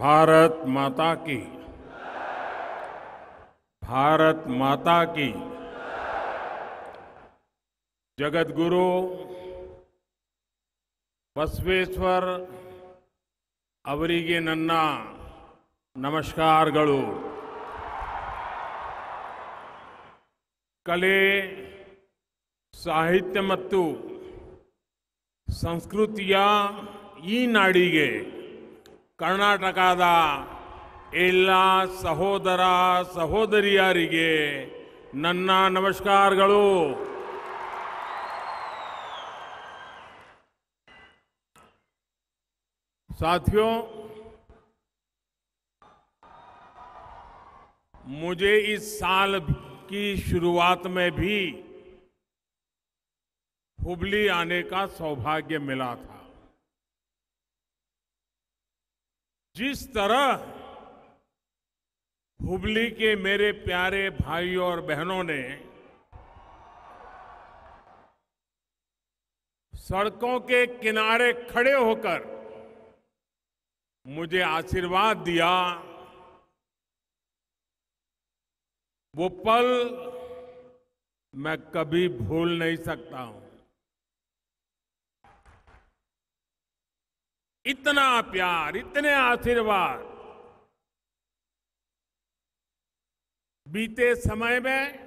भारत माता की भारत माता की जगत गुरु बसवेश्वर अवरी नन्ना नमस्कार कले साहित्य संस्कृतिया नाड़ी के कर्नाटक सहोदर सहोदरिया नमस्कार साथियों मुझे इस साल की शुरुआत में भी हुबली आने का सौभाग्य मिला था जिस तरह हुबली के मेरे प्यारे भाइयों और बहनों ने सड़कों के किनारे खड़े होकर मुझे आशीर्वाद दिया वो पल मैं कभी भूल नहीं सकता हूं इतना प्यार इतने आशीर्वाद बीते समय में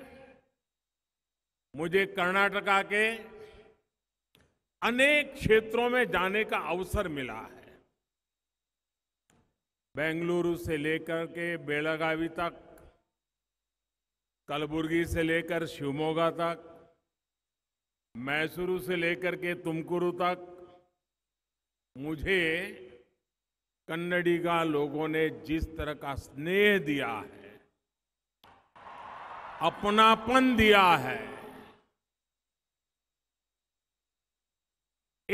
मुझे कर्नाटका के अनेक क्षेत्रों में जाने का अवसर मिला है बेंगलुरु से लेकर के बेलागावी तक कलबुर्गी से लेकर शिवमोगा तक मैसूरू से लेकर के तुमकुरु तक मुझे कन्नड़ी का लोगों ने जिस तरह का स्नेह दिया है अपनापन दिया है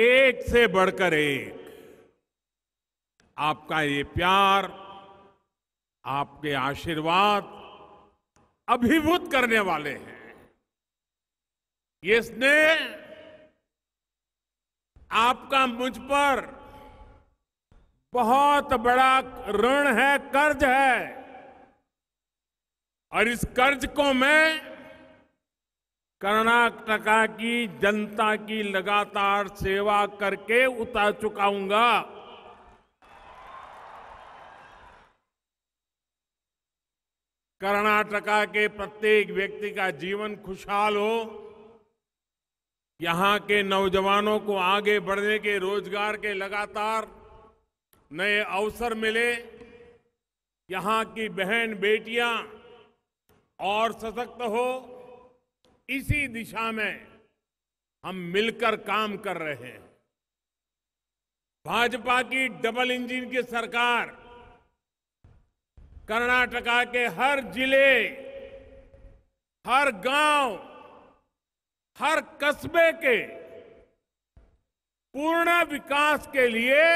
एक से बढ़कर एक आपका ये प्यार आपके आशीर्वाद अभिभूत करने वाले हैं ये स्नेह आपका मुझ पर बहुत बड़ा ऋण है कर्ज है और इस कर्ज को मैं कर्नाटका की जनता की लगातार सेवा करके उतार चुकाऊंगा कर्नाटका के प्रत्येक व्यक्ति का जीवन खुशहाल हो यहां के नौजवानों को आगे बढ़ने के रोजगार के लगातार नए अवसर मिले यहां की बहन बेटियां और सशक्त हो इसी दिशा में हम मिलकर काम कर रहे हैं भाजपा की डबल इंजन की सरकार कर्नाटका के हर जिले हर गांव हर कस्बे के पूर्ण विकास के लिए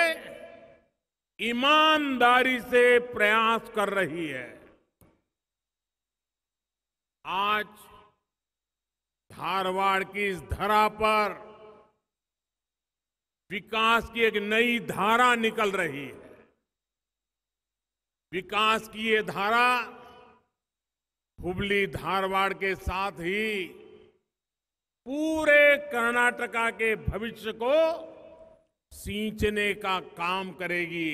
ईमानदारी से प्रयास कर रही है आज धारवाड़ की इस धरा पर विकास की एक नई धारा निकल रही है विकास की ये धारा हुबली धारवाड़ के साथ ही पूरे कर्नाटका के भविष्य को सींचने का काम करेगी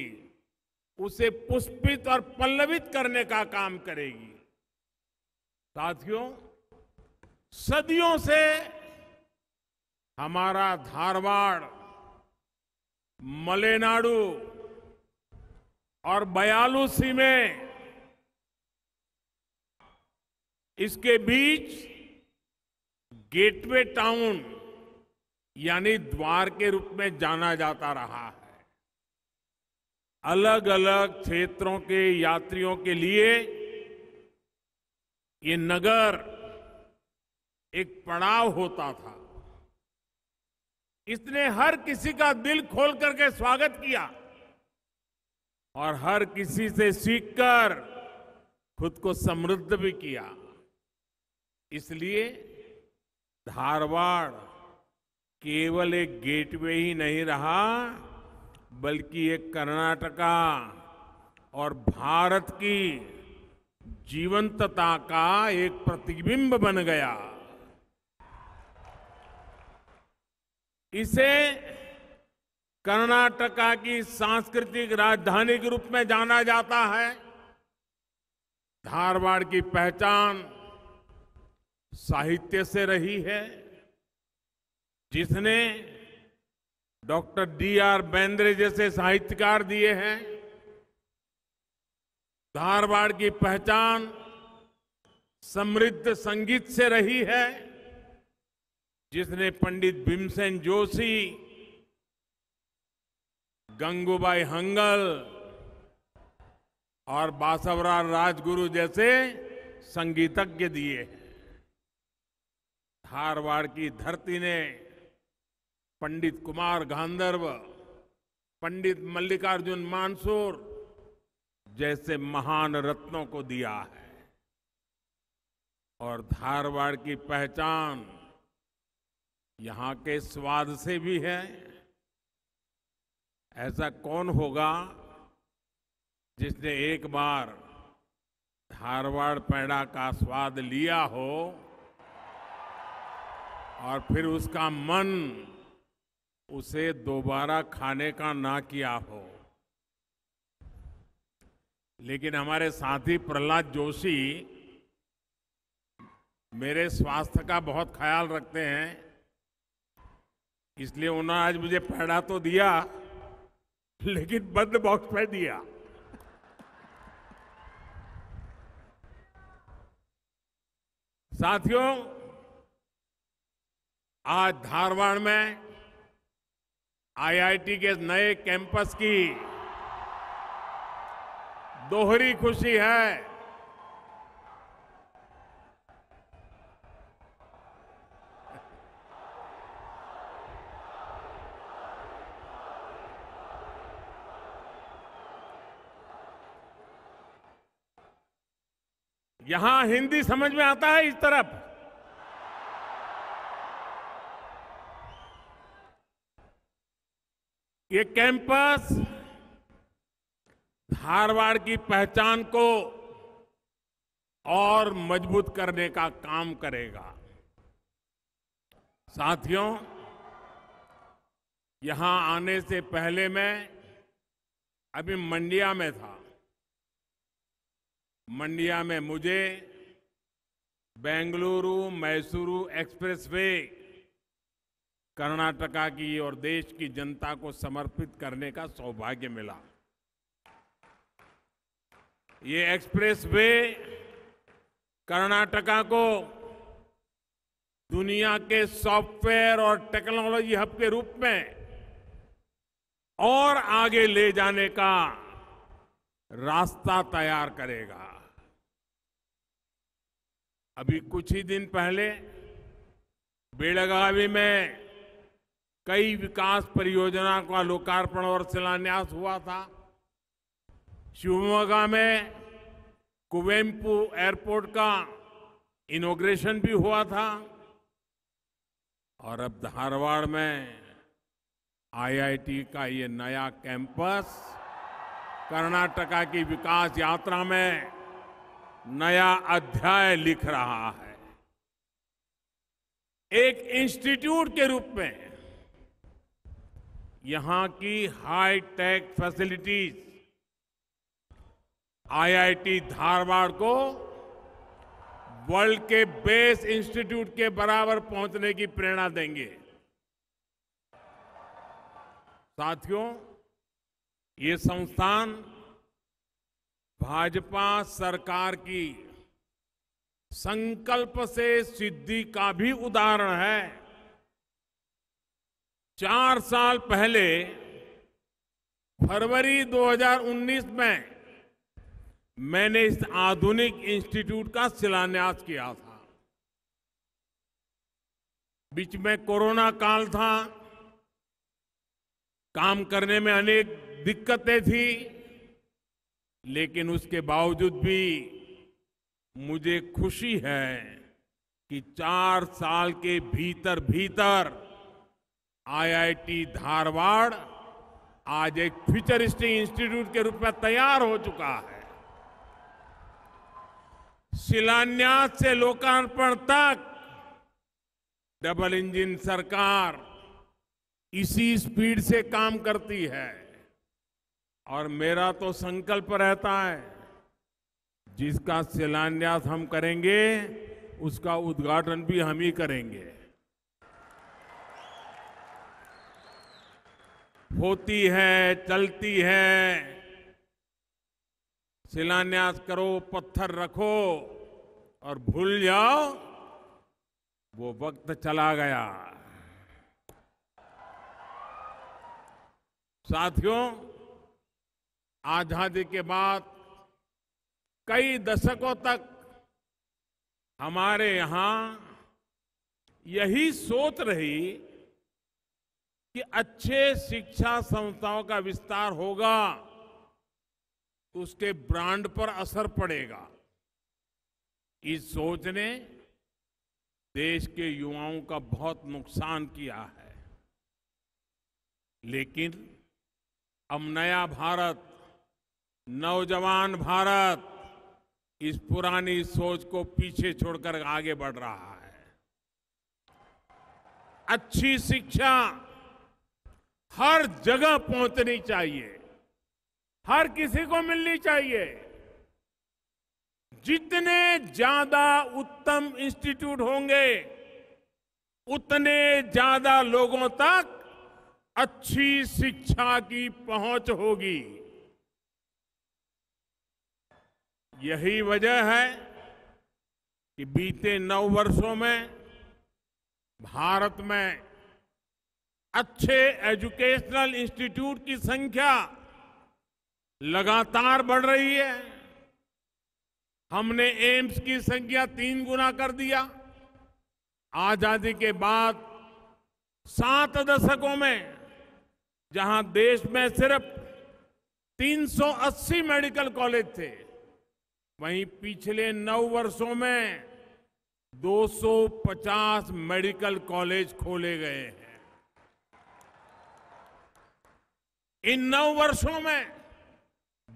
उसे पुष्पित और पल्लवित करने का काम करेगी साथियों सदियों से हमारा धारवाड़ मलेनाडु और बयालूसी में इसके बीच गेटवे टाउन यानी द्वार के रूप में जाना जाता रहा है अलग अलग क्षेत्रों के यात्रियों के लिए ये नगर एक पड़ाव होता था इसने हर किसी का दिल खोल करके स्वागत किया और हर किसी से सीखकर खुद को समृद्ध भी किया इसलिए धारवाड़ केवल एक गेटवे ही नहीं रहा बल्कि एक कर्नाटका और भारत की जीवंतता का एक प्रतिबिंब बन गया इसे कर्नाटका की सांस्कृतिक राजधानी के रूप में जाना जाता है धारवाड़ की पहचान साहित्य से रही है जिसने डॉक्टर डी आर बेंद्रे जैसे साहित्यकार दिए हैं धारवाड़ की पहचान समृद्ध संगीत से रही है जिसने पंडित भीमसेन जोशी गंगूबाई हंगल और बासवराव राजगुरु जैसे संगीतज्ञ दिए हैं धारवाड़ की धरती ने पंडित कुमार गांधर्व पंडित मल्लिकार्जुन मानसूर जैसे महान रत्नों को दिया है और धारवाड़ की पहचान यहाँ के स्वाद से भी है ऐसा कौन होगा जिसने एक बार धारवाड़ पेड़ा का स्वाद लिया हो और फिर उसका मन उसे दोबारा खाने का ना किया हो लेकिन हमारे साथी प्रहलाद जोशी मेरे स्वास्थ्य का बहुत ख्याल रखते हैं इसलिए उन्होंने आज मुझे पैड़ा तो दिया लेकिन बंद बॉक्स पे दिया साथियों आज धारवाड़ में आईआईटी के नए कैंपस की दोहरी खुशी है यहां हिंदी समझ में आता है इस तरफ ये कैंपस धारवाड़ की पहचान को और मजबूत करने का काम करेगा साथियों यहां आने से पहले मैं अभी मंडिया में था मंडिया में मुझे बेंगलुरु मैसूरू एक्सप्रेसवे कर्नाटका की और देश की जनता को समर्पित करने का सौभाग्य मिला ये एक्सप्रेस वे कर्नाटका को दुनिया के सॉफ्टवेयर और टेक्नोलॉजी हब के रूप में और आगे ले जाने का रास्ता तैयार करेगा अभी कुछ ही दिन पहले बेलगावी में कई विकास परियोजना का लोकार्पण और शिलान्यास हुआ था शिवमोगा में कुवेम्पू एयरपोर्ट का इनोग्रेशन भी हुआ था और अब धारवाड़ में आईआईटी का ये नया कैंपस कर्नाटका की विकास यात्रा में नया अध्याय लिख रहा है एक इंस्टीट्यूट के रूप में यहां की high tech facilities IIT Dharwad को वर्ल्ड के बेस इंस्टीट्यूट के बराबर पहुंचने की प्रेरणा देंगे साथियों ये संस्थान भाजपा सरकार की संकल्प से सिद्धि का भी उदाहरण है चार साल पहले फरवरी 2019 में मैंने इस आधुनिक इंस्टीट्यूट का शिलान्यास किया था बीच में कोरोना काल था काम करने में अनेक दिक्कतें थी लेकिन उसके बावजूद भी मुझे खुशी है कि चार साल के भीतर भीतर आईआईटी धारवाड़ आज एक फ्यूचरिस्टिक इंस्टीट्यूट के रूप में तैयार हो चुका है शिलान्यास से लोकार्पण तक डबल इंजन सरकार इसी स्पीड से काम करती है और मेरा तो संकल्प रहता है जिसका शिलान्यास हम करेंगे उसका उद्घाटन भी हम ही करेंगे होती है चलती है शिलान्यास करो पत्थर रखो और भूल जाओ वो वक्त चला गया साथियों आजादी के बाद कई दशकों तक हमारे यहां यही सोच रही कि अच्छे शिक्षा संस्थाओं का विस्तार होगा तो उसके ब्रांड पर असर पड़ेगा इस सोच ने देश के युवाओं का बहुत नुकसान किया है लेकिन अब नया भारत नौजवान भारत इस पुरानी सोच को पीछे छोड़कर आगे बढ़ रहा है अच्छी शिक्षा हर जगह पहुंचनी चाहिए हर किसी को मिलनी चाहिए जितने ज्यादा उत्तम इंस्टीट्यूट होंगे उतने ज्यादा लोगों तक अच्छी शिक्षा की पहुंच होगी यही वजह है कि बीते नौ वर्षों में भारत में अच्छे एजुकेशनल इंस्टीट्यूट की संख्या लगातार बढ़ रही है हमने एम्स की संख्या तीन गुना कर दिया आजादी के बाद सात दशकों में जहां देश में सिर्फ 380 मेडिकल कॉलेज थे वहीं पिछले नौ वर्षों में 250 मेडिकल कॉलेज खोले गए हैं इन नौ वर्षों में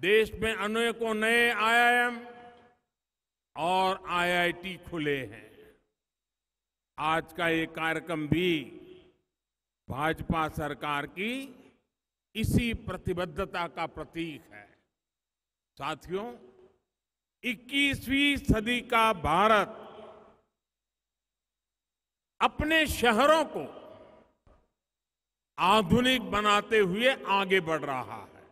देश में अनेकों नए आईआईएम और आईआईटी खुले हैं आज का ये कार्यक्रम भी भाजपा सरकार की इसी प्रतिबद्धता का प्रतीक है साथियों 21वीं सदी का भारत अपने शहरों को आधुनिक बनाते हुए आगे बढ़ रहा है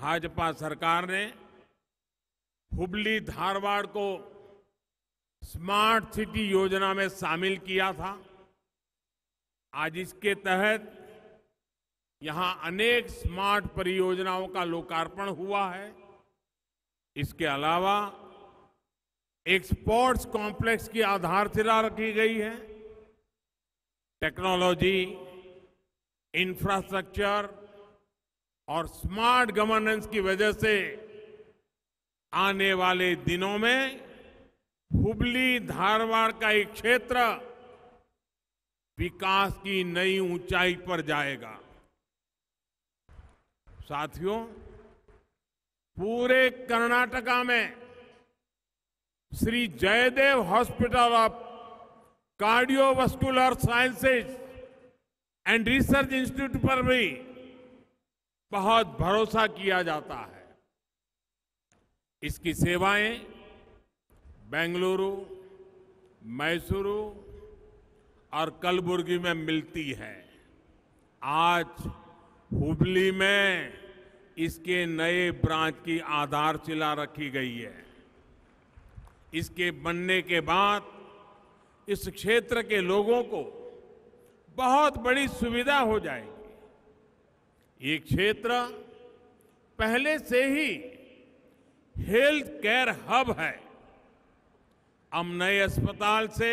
भाजपा सरकार ने हुबली धारवाड़ को स्मार्ट सिटी योजना में शामिल किया था आज इसके तहत यहां अनेक स्मार्ट परियोजनाओं का लोकार्पण हुआ है इसके अलावा एक स्पोर्ट्स कॉम्प्लेक्स की आधारशिला रखी गई है टेक्नोलॉजी इंफ्रास्ट्रक्चर और स्मार्ट गवर्नेंस की वजह से आने वाले दिनों में हुबली धारवाड़ का एक क्षेत्र विकास की नई ऊंचाई पर जाएगा साथियों पूरे कर्नाटका में Shri Jayadeva hospital of cardiovascular sciences and research institute पर भी बहुत भरोसा किया जाता है इसकी सेवाएं बेंगलुरु मैसूरू और कलबुर्गी में मिलती है आज हुबली में इसके नए ब्रांच की आधारशिला रखी गई है इसके बनने के बाद इस क्षेत्र के लोगों को बहुत बड़ी सुविधा हो जाएगी ये क्षेत्र पहले से ही हेल्थ केयर हब है हम नए अस्पताल से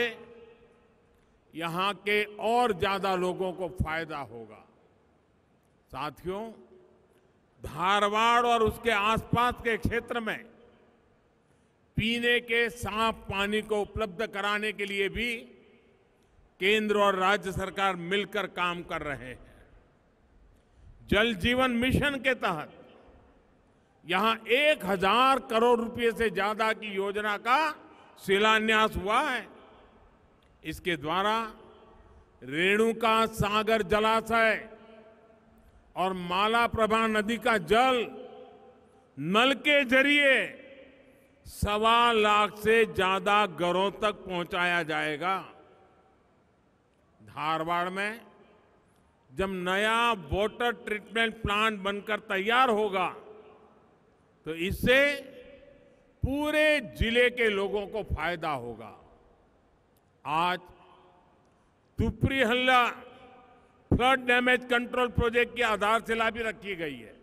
यहां के और ज्यादा लोगों को फायदा होगा साथियों धारवाड़ और उसके आसपास के क्षेत्र में पीने के साफ पानी को उपलब्ध कराने के लिए भी केंद्र और राज्य सरकार मिलकर काम कर रहे हैं जल जीवन मिशन के तहत यहां एक हजार करोड़ रुपए से ज्यादा की योजना का शिलान्यास हुआ है इसके द्वारा रेणुका सागर जलाशय और माला प्रभा नदी का जल नल के जरिए सवा लाख से ज्यादा घरों तक पहुंचाया जाएगा धारवाड़ में जब नया वॉटर ट्रीटमेंट प्लांट बनकर तैयार होगा तो इससे पूरे जिले के लोगों को फायदा होगा आज तुपरी हल्ला फ्लड डैमेज कंट्रोल प्रोजेक्ट की आधारशिला भी रखी गई है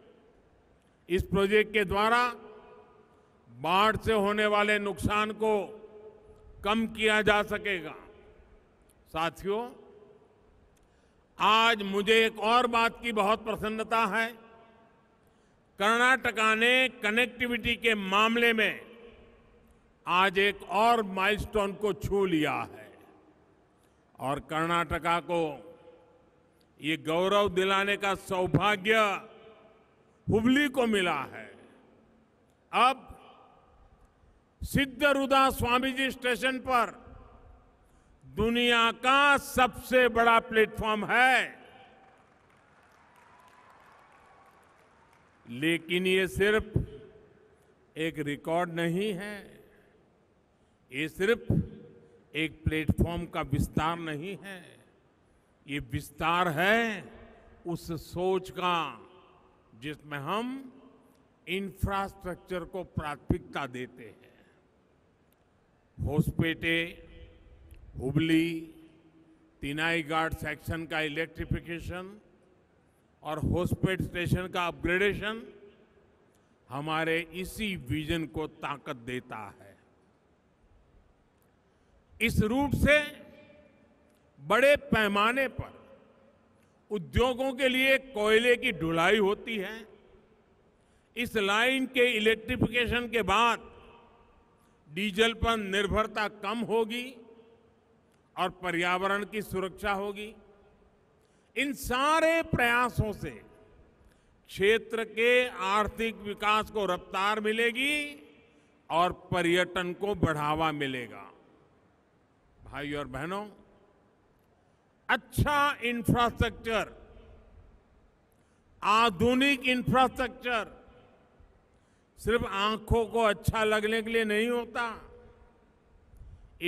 इस प्रोजेक्ट के द्वारा बाढ़ से होने वाले नुकसान को कम किया जा सकेगा साथियों आज मुझे एक और बात की बहुत प्रसन्नता है कर्नाटका ने कनेक्टिविटी के मामले में आज एक और माइलस्टोन को छू लिया है और कर्नाटका को ये गौरव दिलाने का सौभाग्य हुबली को मिला है अब सिद्धरुदा स्वामी जी स्टेशन पर दुनिया का सबसे बड़ा प्लेटफॉर्म है लेकिन ये सिर्फ एक रिकॉर्ड नहीं है ये सिर्फ एक प्लेटफॉर्म का विस्तार नहीं है ये विस्तार है उस सोच का जिसमें हम इंफ्रास्ट्रक्चर को प्राथमिकता देते हैं होसपेटे हुबली तिनाई घाट सेक्शन का इलेक्ट्रिफिकेशन और होसपेट स्टेशन का अपग्रेडेशन हमारे इसी विजन को ताकत देता है इस रूट से बड़े पैमाने पर उद्योगों के लिए कोयले की ढुलाई होती है इस लाइन के इलेक्ट्रिफिकेशन के बाद डीजल पर निर्भरता कम होगी और पर्यावरण की सुरक्षा होगी इन सारे प्रयासों से क्षेत्र के आर्थिक विकास को रफ्तार मिलेगी और पर्यटन को बढ़ावा मिलेगा भाई और बहनों अच्छा इंफ्रास्ट्रक्चर आधुनिक इंफ्रास्ट्रक्चर सिर्फ आंखों को अच्छा लगने के लिए नहीं होता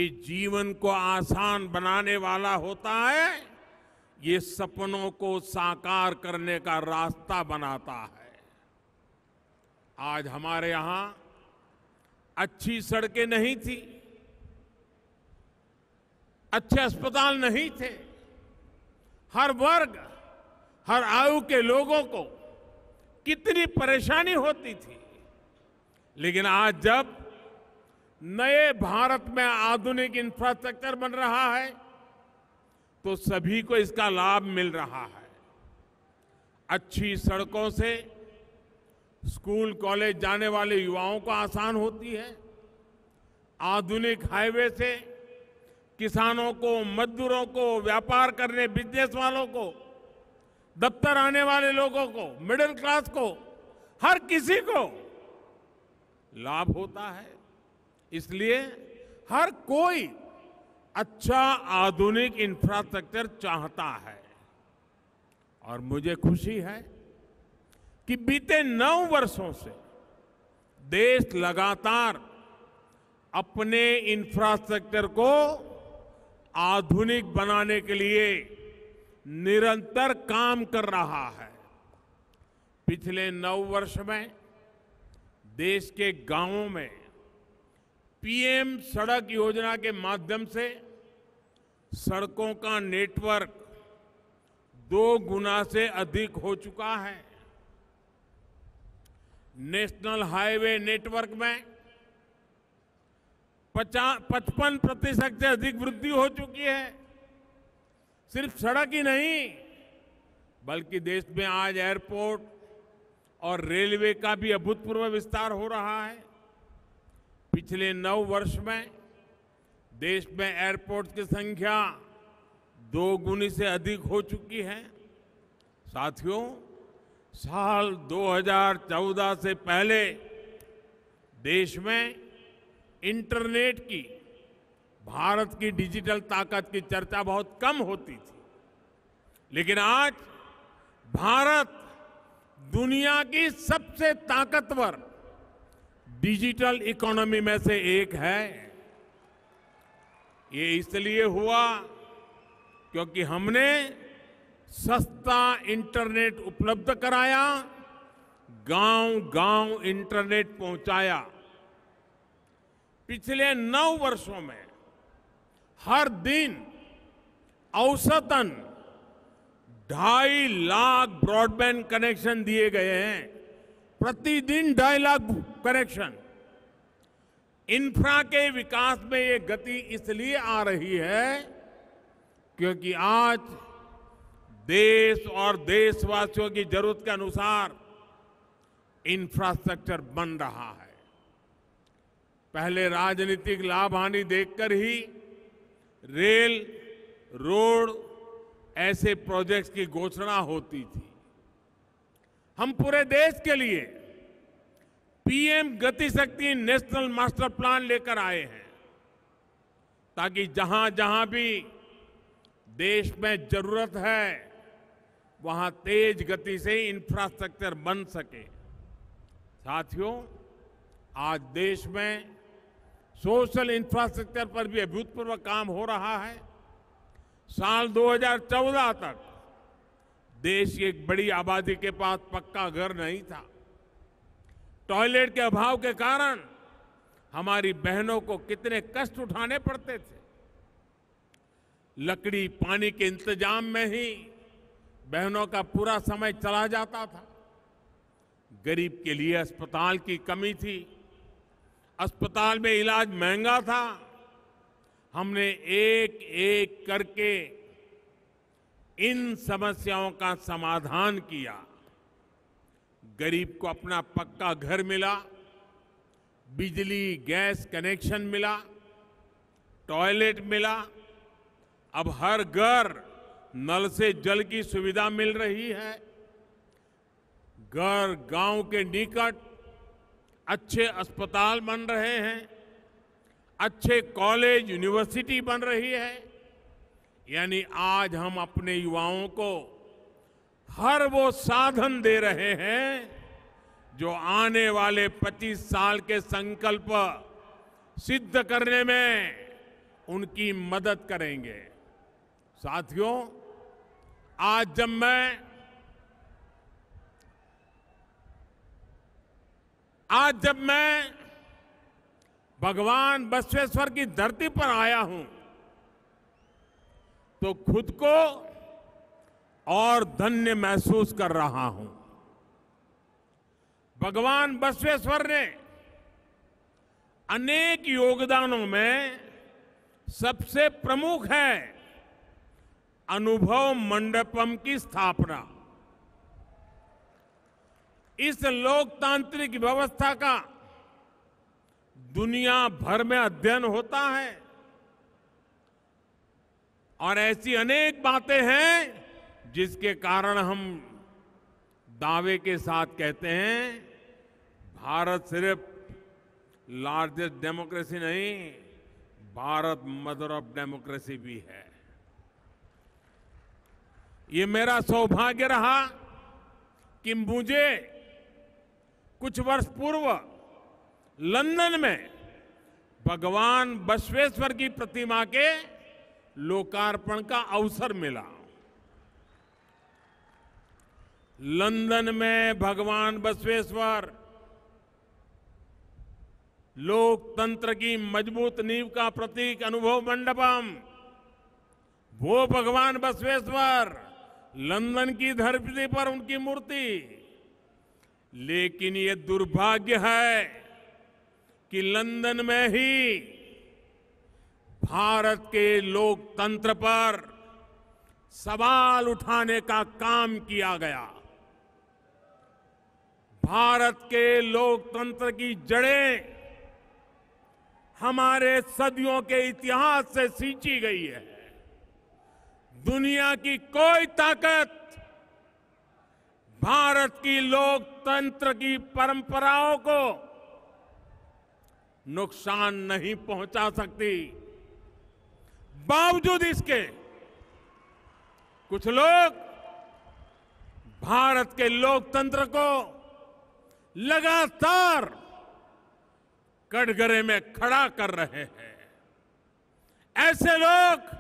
इस जीवन को आसान बनाने वाला होता है ये सपनों को साकार करने का रास्ता बनाता है आज हमारे यहां अच्छी सड़कें नहीं थी अच्छे अस्पताल नहीं थे हर वर्ग हर आयु के लोगों को कितनी परेशानी होती थी लेकिन आज जब नए भारत में आधुनिक इंफ्रास्ट्रक्चर बन रहा है तो सभी को इसका लाभ मिल रहा है अच्छी सड़कों से स्कूल कॉलेज जाने वाले युवाओं को आसान होती है आधुनिक हाईवे से किसानों को मजदूरों को व्यापार करने बिजनेस वालों को दफ्तर आने वाले लोगों को मिडिल क्लास को हर किसी को लाभ होता है इसलिए हर कोई अच्छा आधुनिक इंफ्रास्ट्रक्चर चाहता है और मुझे खुशी है कि बीते नौ वर्षों से देश लगातार अपने इंफ्रास्ट्रक्चर को आधुनिक बनाने के लिए निरंतर काम कर रहा है पिछले नौ वर्ष में देश के गांवों में पीएम सड़क योजना के माध्यम से सड़कों का नेटवर्क दो गुना से अधिक हो चुका है नेशनल हाईवे नेटवर्क में पचपन प्रतिशत से अधिक वृद्धि हो चुकी है सिर्फ सड़क ही नहीं बल्कि देश में आज एयरपोर्ट और रेलवे का भी अभूतपूर्व विस्तार हो रहा है पिछले नौ वर्ष में देश में एयरपोर्ट की संख्या दो गुनी से अधिक हो चुकी है साथियों साल 2014 से पहले देश में इंटरनेट की भारत की डिजिटल ताकत की चर्चा बहुत कम होती थी लेकिन आज भारत दुनिया की सबसे ताकतवर डिजिटल इकोनॉमी में से एक है ये इसलिए हुआ क्योंकि हमने सस्ता इंटरनेट उपलब्ध कराया गांव गांव इंटरनेट पहुंचाया पिछले नौ वर्षों में हर दिन औसतन ढाई लाख ब्रॉडबैंड कनेक्शन दिए गए हैं प्रतिदिन ढाई लाख कनेक्शन इंफ्रा के विकास में ये गति इसलिए आ रही है क्योंकि आज देश और देशवासियों की जरूरत के अनुसार इंफ्रास्ट्रक्चर बन रहा है पहले राजनीतिक लाभ हानि देखकर ही रेल रोड ऐसे प्रोजेक्ट्स की घोषणा होती थी हम पूरे देश के लिए PM Gatishakti national master plan लेकर आए हैं ताकि जहां जहां भी देश में जरूरत है वहां तेज गति से इंफ्रास्ट्रक्चर बन सके साथियों आज देश में सोशल इंफ्रास्ट्रक्चर पर भी अभूतपूर्व काम हो रहा है साल 2014 तक देश की एक बड़ी आबादी के पास पक्का घर नहीं था टॉयलेट के अभाव के कारण हमारी बहनों को कितने कष्ट उठाने पड़ते थे लकड़ी पानी के इंतजाम में ही बहनों का पूरा समय चला जाता था गरीब के लिए अस्पताल की कमी थी अस्पताल में इलाज महंगा था हमने एक एक करके इन समस्याओं का समाधान किया गरीब को अपना पक्का घर मिला बिजली गैस कनेक्शन मिला टॉयलेट मिला अब हर घर नल से जल की सुविधा मिल रही है घर गांव के निकट अच्छे अस्पताल बन रहे हैं अच्छे कॉलेज यूनिवर्सिटी बन रही है यानी आज हम अपने युवाओं को हर वो साधन दे रहे हैं जो आने वाले 25 साल के संकल्प सिद्ध करने में उनकी मदद करेंगे साथियों आज जब मैं आज जब मैं भगवान बसवेश्वर की धरती पर आया हूं तो खुद को और धन्य महसूस कर रहा हूं भगवान बसवेश्वर ने अनेक योगदानों में सबसे प्रमुख है अनुभव मंडपम की स्थापना इस लोकतांत्रिक व्यवस्था का दुनिया भर में अध्ययन होता है और ऐसी अनेक बातें हैं जिसके कारण हम दावे के साथ कहते हैं भारत सिर्फ लार्जेस्ट डेमोक्रेसी नहीं भारत मदर ऑफ डेमोक्रेसी भी है ये मेरा सौभाग्य रहा कि मुझे कुछ वर्ष पूर्व लंदन में भगवान बसवेश्वर की प्रतिमा के लोकार्पण का अवसर मिला लंदन में भगवान बसवेश्वर लोकतंत्र की मजबूत नींव का प्रतीक अनुभव मंडपम वो भगवान बसवेश्वर लंदन की धरती पर उनकी मूर्ति लेकिन ये दुर्भाग्य है कि लंदन में ही भारत के लोकतंत्र पर सवाल उठाने का काम किया गया भारत के लोकतंत्र की जड़ें हमारे सदियों के इतिहास से सींची गई है दुनिया की कोई ताकत भारत की लोकतंत्र की परंपराओं को नुकसान नहीं पहुंचा सकती बावजूद इसके कुछ लोग भारत के लोकतंत्र को लगातार कटघरे में खड़ा कर रहे हैं ऐसे लोग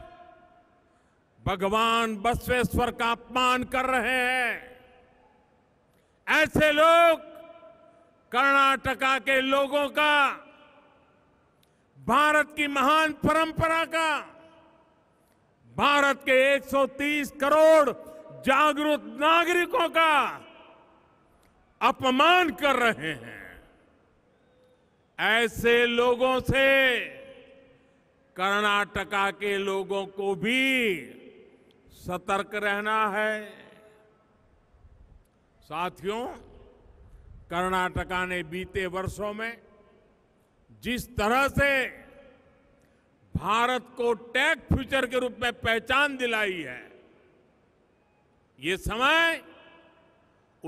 भगवान बसवेश्वर का अपमान कर रहे हैं ऐसे लोग कर्नाटका के लोगों का भारत की महान परंपरा का भारत के 130 करोड़ जागरूक नागरिकों का अपमान कर रहे हैं ऐसे लोगों से कर्नाटका के लोगों को भी सतर्क रहना है साथियों कर्नाटका ने बीते वर्षों में जिस तरह से भारत को टेक फ्यूचर के रूप में पहचान दिलाई है ये समय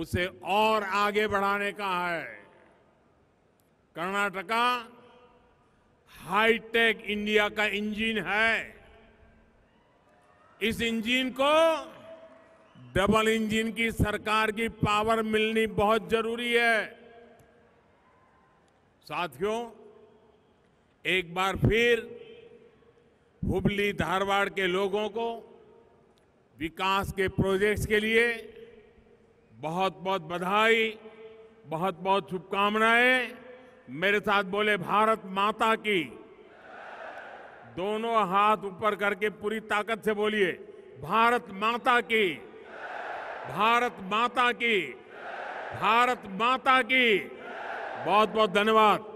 उसे और आगे बढ़ाने का है कर्नाटका हाईटेक इंडिया का इंजन है इस इंजन को डबल इंजन की सरकार की पावर मिलनी बहुत जरूरी है साथियों एक बार फिर हुबली धारवाड़ के लोगों को विकास के प्रोजेक्ट्स के लिए बहुत बहुत बधाई बहुत बहुत शुभकामनाएं मेरे साथ बोले भारत माता की दोनों हाथ ऊपर करके पूरी ताकत से बोलिए भारत माता की भारत माता की भारत माता की बहुत बहुत धन्यवाद